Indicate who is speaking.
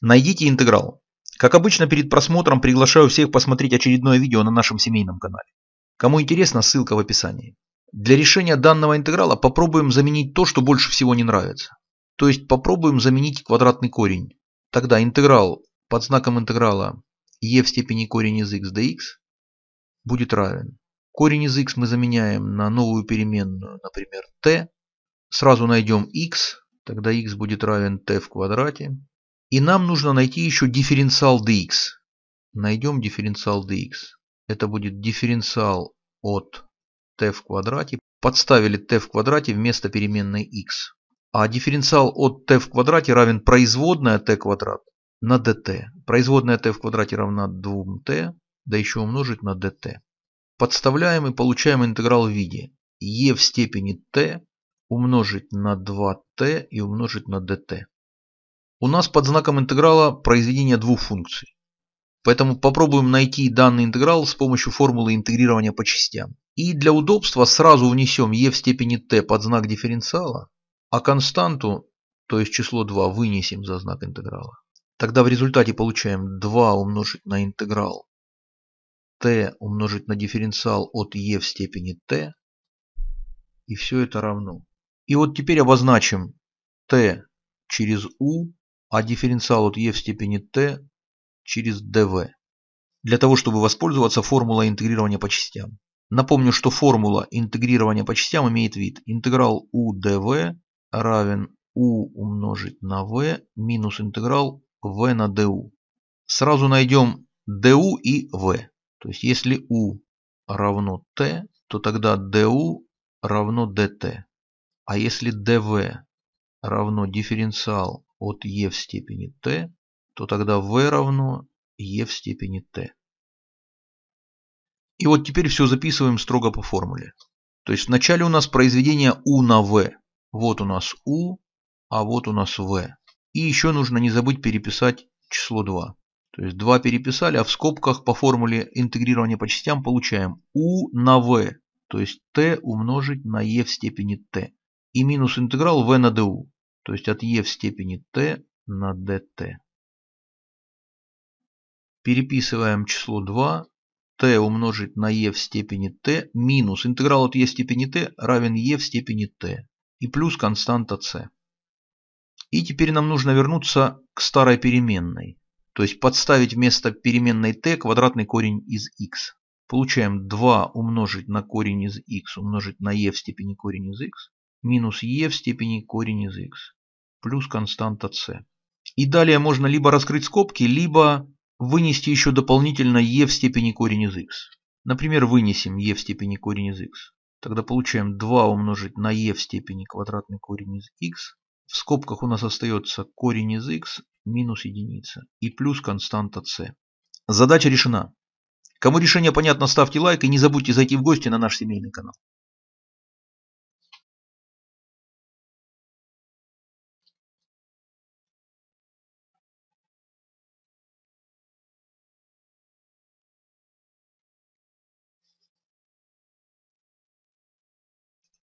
Speaker 1: Найдите интеграл. Как обычно, перед просмотром приглашаю всех посмотреть очередное видео на нашем семейном канале. Кому интересно, ссылка в описании. Для решения данного интеграла попробуем заменить то, что больше всего не нравится. То есть попробуем заменить квадратный корень. Тогда интеграл под знаком интеграла e в степени корень из x dx будет равен. Корень из x мы заменяем на новую переменную, например, t. Сразу найдем x, тогда x будет равен t в квадрате и нам нужно найти еще дифференциал dx. Найдем дифференциал dx. Это будет дифференциал от t в квадрате. Подставили t в квадрате вместо переменной x. А дифференциал от t в квадрате равен производная t квадрат на dt. Производная t в квадрате равна 2t, да еще умножить на dt. Подставляем и получаем интеграл в виде e в степени t умножить на 2t и умножить на dt. У нас под знаком интеграла произведение двух функций. Поэтому попробуем найти данный интеграл с помощью формулы интегрирования по частям. И для удобства сразу внесем e в степени t под знак дифференциала, а константу, то есть число 2, вынесем за знак интеграла. Тогда в результате получаем 2 умножить на интеграл t умножить на дифференциал от e в степени t. И все это равно. И вот теперь обозначим t через u а дифференциал от e в степени t через dv, для того, чтобы воспользоваться формулой интегрирования по частям. Напомню, что формула интегрирования по частям имеет вид интеграл u dv равен u умножить на v минус интеграл v на du. Сразу найдем du и v. То есть если u равно t, то тогда du равно dt. А если dv равно дифференциал от e в степени t, то тогда v равно e в степени t. И вот теперь все записываем строго по формуле. То есть вначале у нас произведение u на v. Вот у нас u, а вот у нас v. И еще нужно не забыть переписать число 2. То есть 2 переписали, а в скобках по формуле интегрирования по частям получаем u на v. То есть t умножить на e в степени t. И минус интеграл v на du то есть от e в степени t на dt. Переписываем число 2, t умножить на e в степени t минус интеграл от e в степени t равен e в степени t и плюс константа c. И теперь нам нужно вернуться к старой переменной, то есть подставить вместо переменной t квадратный корень из x. Получаем 2 умножить на корень из x умножить на e в степени корень из x минус e в степени корень из x плюс константа c. И далее можно либо раскрыть скобки, либо вынести еще дополнительно e в степени корень из x. Например, вынесем e в степени корень из x. Тогда получаем 2 умножить на e в степени квадратный корень из x. В скобках у нас остается корень из x минус единица и плюс константа c. Задача решена. Кому решение понятно, ставьте лайк и не забудьте зайти в гости на наш семейный канал.